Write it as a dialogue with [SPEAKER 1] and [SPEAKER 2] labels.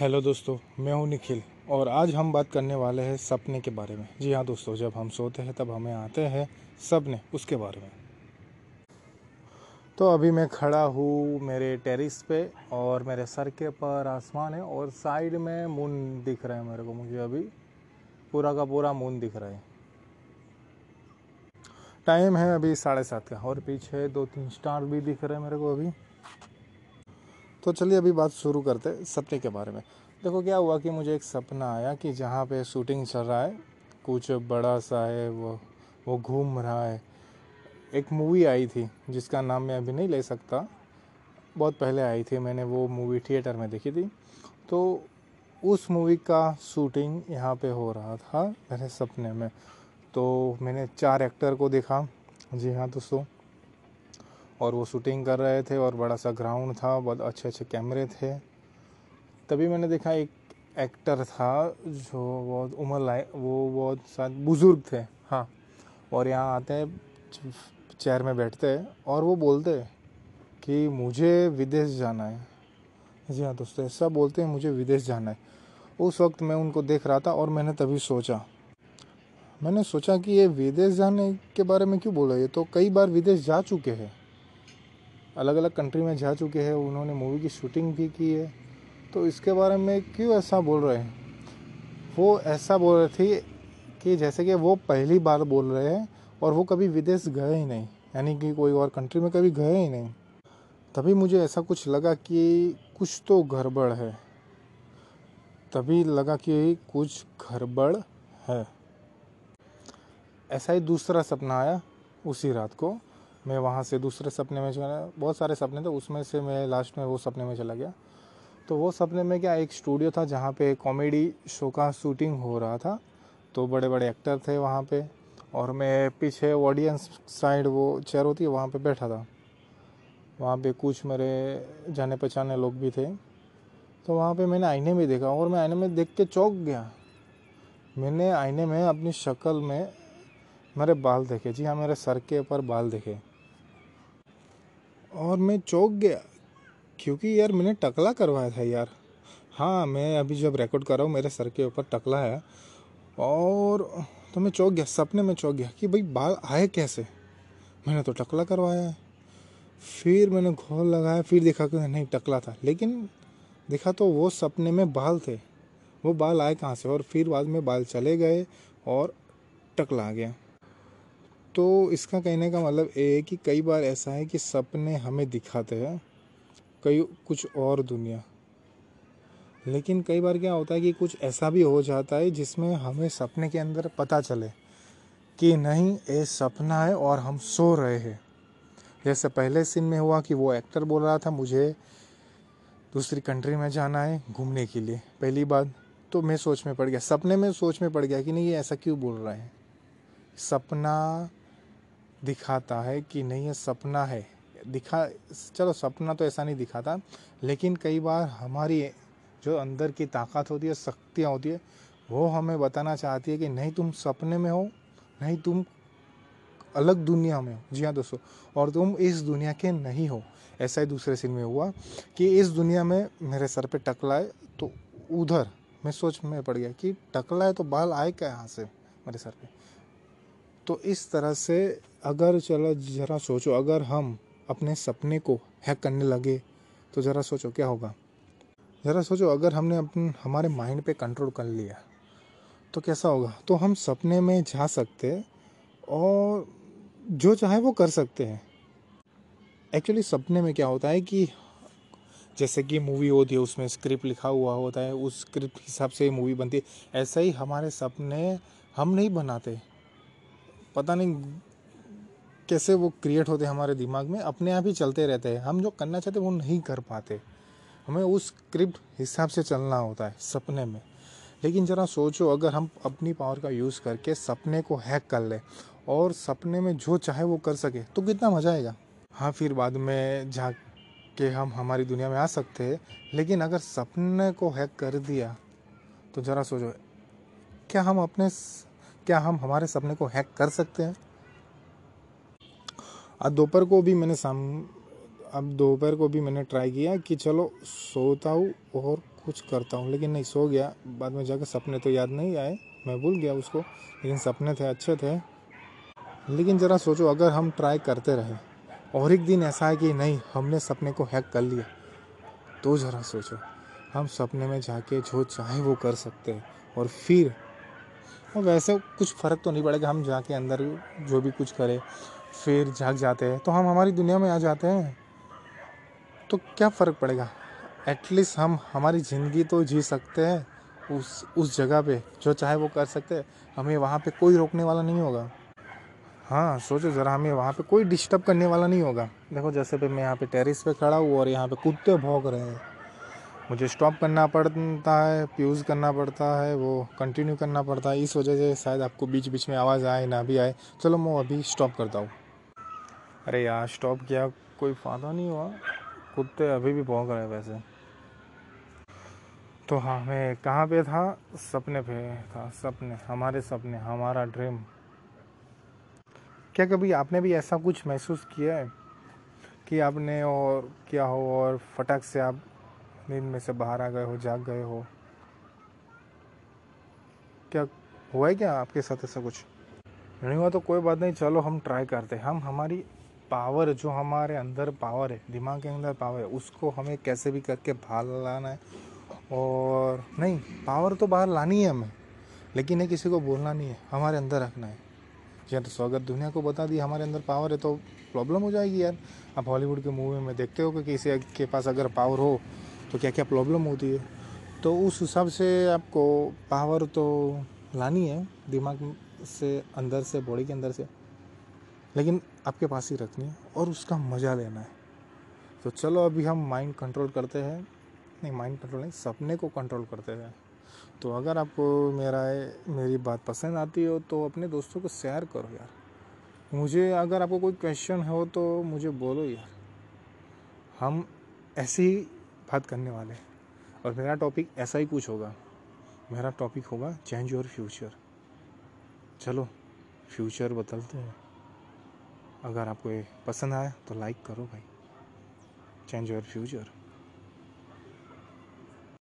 [SPEAKER 1] hello दोस्तों मैं हूं निखिल और आज हम बात करने वाले हैं सपने के बारे में जी हाँ दोस्तों जब हम सोते हैं तब हमें आते हैं सपने उसके बारे में तो अभी मैं खड़ा हूँ मेरे टेरिस पे और मेरे सर के पर आसमान है और साइड में मून दिख रहा है मेरे को मुझे अभी पूरा का पूरा मून दिख रहा है टाइम है अभी साढ़े सात का और पीछे दो तीन स्टार भी दिख रहे हैं मेरे को अभी तो चलिए अभी बात शुरू करते हैं सपने के बारे में देखो क्या हुआ कि मुझे एक सपना आया कि जहाँ पे शूटिंग चल रहा है कुछ बड़ा सा है वो वो घूम रहा है एक मूवी आई थी जिसका नाम मैं अभी नहीं ले सकता बहुत पहले आई थी मैंने वो मूवी थिएटर में देखी थी तो उस मूवी का शूटिंग यहाँ पे हो रहा था मेरे सपने में तो मैंने चार एक्टर को देखा जी हाँ दोस्तों और वो शूटिंग कर रहे थे और बड़ा सा ग्राउंड था बहुत अच्छे अच्छे कैमरे थे तभी मैंने देखा एक एक्टर था जो बहुत उम्र लाए वो बहुत शायद बुज़ुर्ग थे हाँ और यहाँ आते हैं चेयर में बैठते और वो बोलते कि मुझे विदेश जाना है जी हाँ दोस्तों ऐसा बोलते हैं मुझे विदेश जाना है उस वक्त मैं उनको देख रहा था और मैंने तभी सोचा मैंने सोचा कि ये विदेश जाने के बारे में क्यों बोला ये तो कई बार विदेश जा चुके हैं अलग अलग कंट्री में जा चुके हैं उन्होंने मूवी की शूटिंग भी की है तो इसके बारे में क्यों ऐसा बोल रहे हैं वो ऐसा बोल रहे थे कि जैसे कि वो पहली बार बोल रहे हैं और वो कभी विदेश गए ही नहीं यानी कि कोई और कंट्री में कभी गए ही नहीं तभी मुझे ऐसा कुछ लगा कि कुछ तो गड़बड़ है तभी लगा कि कुछ गड़बड़ है ऐसा ही दूसरा सपना आया उसी रात को मैं वहाँ से दूसरे सपने में जो है बहुत सारे सपने थे उसमें से मैं लास्ट में वो सपने में चला गया तो वो सपने में क्या एक स्टूडियो था जहाँ पे कॉमेडी शो का शूटिंग हो रहा था तो बड़े बड़े एक्टर थे वहाँ पे और मैं पीछे ऑडियंस साइड वो चेयर होती है वहाँ पे बैठा था वहाँ पे कुछ मेरे जाने पहचाने लोग भी थे तो वहाँ पे मैंने आईने में देखा और मैं आईने में देख के चौंक गया मैंने आईने में अपनी शक्ल में मेरे बाल देखे जी हाँ मेरे सर के ऊपर बाल देखे और मैं चौंक गया क्योंकि यार मैंने टकला करवाया था यार हाँ मैं अभी जब रिकॉर्ड कर रहा हूँ मेरे सर के ऊपर टकला है और तो मैं चौंक गया सपने में चौंक गया कि भाई बाल आए कैसे मैंने तो टकला करवाया है फिर मैंने घोल लगाया फिर देखा कि नहीं टकला था लेकिन देखा तो वो सपने में बाल थे वो बाल आए कहाँ से और फिर बाद में बाल चले गए और टकला आ गया तो इसका कहने का मतलब ये है कि कई बार ऐसा है कि सपने हमें दिखाते हैं कई कुछ और दुनिया लेकिन कई बार क्या होता है कि कुछ ऐसा भी हो जाता है जिसमें हमें सपने के अंदर पता चले कि नहीं ये सपना है और हम सो रहे हैं जैसे पहले सीन में हुआ कि वो एक्टर बोल रहा था मुझे दूसरी कंट्री में जाना है घूमने के लिए पहली बात तो मैं सोच में पड़ गया सपने में सोच में पड़ गया कि नहीं ये ऐसा क्यों बोल रहा है सपना दिखाता है कि नहीं ये सपना है दिखा चलो सपना तो ऐसा नहीं दिखाता लेकिन कई बार हमारी जो अंदर की ताकत होती है शक्तियाँ होती है वो हमें बताना चाहती है कि नहीं तुम सपने में हो नहीं तुम अलग दुनिया में हो जी हाँ दोस्तों और तुम इस दुनिया के नहीं हो ऐसा ही दूसरे सीन में हुआ कि इस दुनिया में मेरे सर पे टकला है तो उधर मैं सोच में पड़ गया कि टकला है तो बाल आए क्या यहाँ से मेरे सर पे तो इस तरह से अगर चलो ज़रा सोचो अगर हम अपने सपने को हैक करने लगे तो ज़रा सोचो क्या होगा ज़रा सोचो अगर हमने अपन हमारे माइंड पे कंट्रोल कर लिया तो कैसा होगा तो हम सपने में जा सकते और जो चाहे वो कर सकते हैं एक्चुअली सपने में क्या होता है कि जैसे कि मूवी होती है उसमें स्क्रिप्ट लिखा हुआ होता है उस स्क्रिप्ट के हिसाब से मूवी बनती है ऐसा ही हमारे सपने हम नहीं बनाते पता नहीं कैसे वो क्रिएट होते हमारे दिमाग में अपने आप ही चलते रहते हैं हम जो करना चाहते वो नहीं कर पाते हमें उस स्क्रिप्ट हिसाब से चलना होता है सपने में लेकिन ज़रा सोचो अगर हम अपनी पावर का यूज़ करके सपने को हैक कर लें और सपने में जो चाहे वो कर सके तो कितना मज़ा आएगा हाँ फिर बाद में जा के हम हमारी दुनिया में आ सकते हैं लेकिन अगर सपने को हैक कर दिया तो ज़रा सोचो क्या हम अपने क्या हम हमारे सपने को हैक कर सकते हैं आज दोपहर को भी मैंने साम अब दोपहर को भी मैंने ट्राई किया कि चलो सोता हूँ और कुछ करता हूँ लेकिन नहीं सो गया बाद में जाकर सपने तो याद नहीं आए मैं भूल गया उसको लेकिन सपने थे अच्छे थे लेकिन ज़रा सोचो अगर हम ट्राई करते रहे और एक दिन ऐसा है कि नहीं हमने सपने को हैक कर लिया तो ज़रा सोचो हम सपने में जाके जो चाहे वो कर सकते हैं और फिर और वैसे कुछ फ़र्क तो नहीं पड़ेगा हम जाके अंदर जो भी कुछ करें फिर जाग जाते हैं तो हम हमारी दुनिया में आ जाते हैं तो क्या फ़र्क पड़ेगा एटलीस्ट हम हमारी ज़िंदगी तो जी सकते हैं उस उस जगह पे जो चाहे वो कर सकते हैं हमें वहाँ पे कोई रोकने वाला नहीं होगा हाँ सोचो ज़रा हमें वहाँ पे कोई डिस्टर्ब करने वाला नहीं होगा देखो जैसे पे मैं यहाँ पे टेरिस पे खड़ा हूँ और यहाँ पे कुत्ते भोंग रहे हैं मुझे स्टॉप करना पड़ता है प्यूज़ करना पड़ता है वो कंटिन्यू करना पड़ता है इस वजह से शायद आपको बीच बीच में आवाज़ आए ना भी आए चलो मैं अभी स्टॉप करता हूँ अरे यार स्टॉप किया कोई फायदा नहीं हुआ कुत्ते अभी भी भौंक रहे वैसे तो हाँ मैं कहाँ पे था सपने पे था सपने हमारे सपने हमारा ड्रीम क्या कभी आपने भी ऐसा कुछ महसूस किया है कि आपने और क्या हो और फटक से आप नींद में से बाहर आ गए हो जाग गए हो क्या हुआ है क्या आपके साथ ऐसा कुछ नहीं हुआ तो कोई बात नहीं चलो हम ट्राई करते हैं हम हमारी पावर जो हमारे अंदर पावर है दिमाग के अंदर पावर है उसको हमें कैसे भी करके बाहर लाना है और नहीं पावर तो बाहर लानी है हमें लेकिन ये किसी को बोलना नहीं है हमारे अंदर रखना है यार हाँ, तो अगर दुनिया को बता दी हमारे अंदर पावर है तो प्रॉब्लम हो जाएगी यार आप हॉलीवुड के मूवी में देखते हो कि किसी के पास अगर पावर हो तो क्या क्या प्रॉब्लम होती है तो उस हिसाब से आपको पावर तो लानी है दिमाग से अंदर से बॉडी के अंदर से लेकिन आपके पास ही रखनी है और उसका मज़ा लेना है तो चलो अभी हम माइंड कंट्रोल करते हैं नहीं माइंड कंट्रोल नहीं सपने को कंट्रोल करते हैं तो अगर आपको मेरा मेरी बात पसंद आती हो तो अपने दोस्तों को शेयर करो यार मुझे अगर आपको कोई क्वेश्चन हो तो मुझे बोलो यार हम ऐसी बात करने वाले हैं और मेरा टॉपिक ऐसा ही कुछ होगा मेरा टॉपिक होगा चेंज योर फ्यूचर चलो फ्यूचर बदलते हैं अगर आपको ये पसंद आया तो लाइक करो भाई चेंज योर फ्यूचर